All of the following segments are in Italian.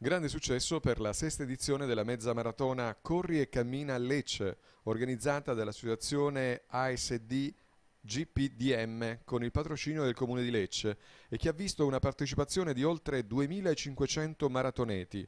Grande successo per la sesta edizione della mezza maratona Corri e cammina a Lecce, organizzata dall'associazione ASD GPDM con il patrocinio del Comune di Lecce e che ha visto una partecipazione di oltre 2500 maratoneti.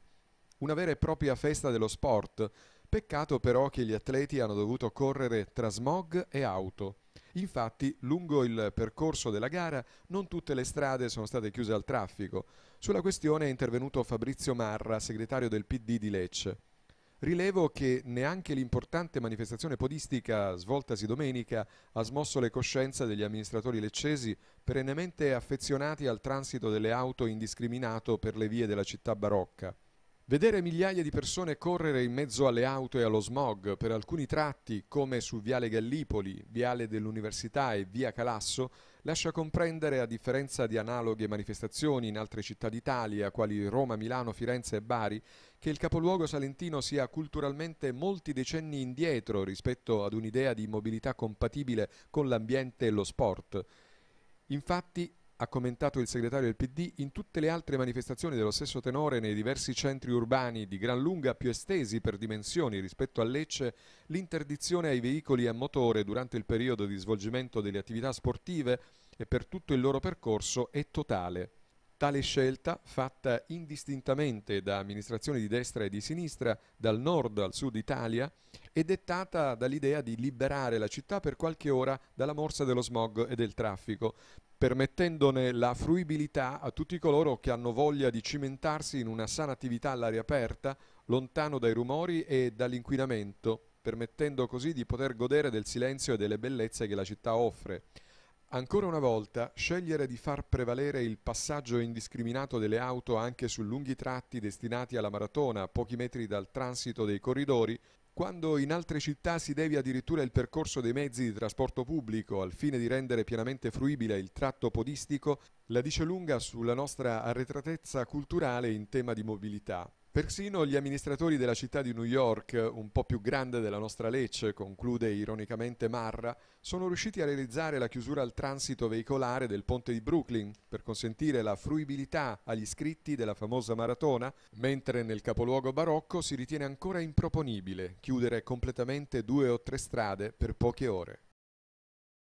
Una vera e propria festa dello sport. Peccato però che gli atleti hanno dovuto correre tra smog e auto. Infatti, lungo il percorso della gara non tutte le strade sono state chiuse al traffico. Sulla questione è intervenuto Fabrizio Marra, segretario del PD di Lecce. Rilevo che neanche l'importante manifestazione podistica svoltasi domenica ha smosso le coscienze degli amministratori leccesi perennemente affezionati al transito delle auto indiscriminato per le vie della città barocca. Vedere migliaia di persone correre in mezzo alle auto e allo smog per alcuni tratti, come su Viale Gallipoli, Viale dell'Università e Via Calasso, lascia comprendere, a differenza di analoghe manifestazioni in altre città d'Italia, quali Roma, Milano, Firenze e Bari, che il capoluogo salentino sia culturalmente molti decenni indietro rispetto ad un'idea di mobilità compatibile con l'ambiente e lo sport. Infatti ha commentato il segretario del PD, in tutte le altre manifestazioni dello stesso tenore nei diversi centri urbani di gran lunga più estesi per dimensioni rispetto a Lecce, l'interdizione ai veicoli a motore durante il periodo di svolgimento delle attività sportive e per tutto il loro percorso è totale. Tale scelta, fatta indistintamente da amministrazioni di destra e di sinistra, dal nord al sud Italia, è dettata dall'idea di liberare la città per qualche ora dalla morsa dello smog e del traffico, permettendone la fruibilità a tutti coloro che hanno voglia di cimentarsi in una sana attività all'aria aperta, lontano dai rumori e dall'inquinamento, permettendo così di poter godere del silenzio e delle bellezze che la città offre. Ancora una volta, scegliere di far prevalere il passaggio indiscriminato delle auto anche su lunghi tratti destinati alla maratona, pochi metri dal transito dei corridori, quando in altre città si devi addirittura il percorso dei mezzi di trasporto pubblico al fine di rendere pienamente fruibile il tratto podistico, la dice lunga sulla nostra arretratezza culturale in tema di mobilità. Persino gli amministratori della città di New York, un po' più grande della nostra Lecce, conclude ironicamente Marra, sono riusciti a realizzare la chiusura al transito veicolare del ponte di Brooklyn per consentire la fruibilità agli iscritti della famosa maratona, mentre nel capoluogo barocco si ritiene ancora improponibile chiudere completamente due o tre strade per poche ore.